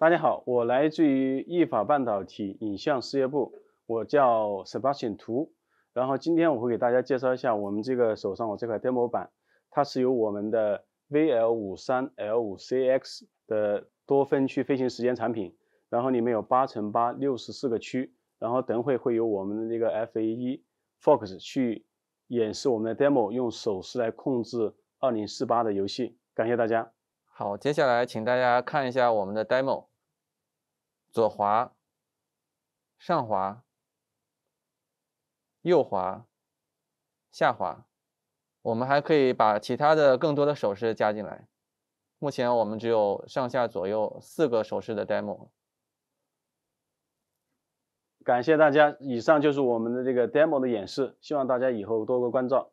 大家好，我来自于意法半导体影像事业部，我叫 Sebastian 图。然后今天我会给大家介绍一下我们这个手上我这块 demo 板，它是由我们的 VL 五三 L 五 CX 的多分区飞行时间产品，然后里面有八乘八六十四个区，然后等会会有我们的那个 FAE Fox 去演示我们的 demo，用手势来控制二零四八的游戏。感谢大家。好，接下来请大家看一下我们的 demo。左滑、上滑、右滑、下滑，我们还可以把其他的更多的手势加进来。目前我们只有上下左右四个手势的 demo。感谢大家，以上就是我们的这个 demo 的演示，希望大家以后多多关照。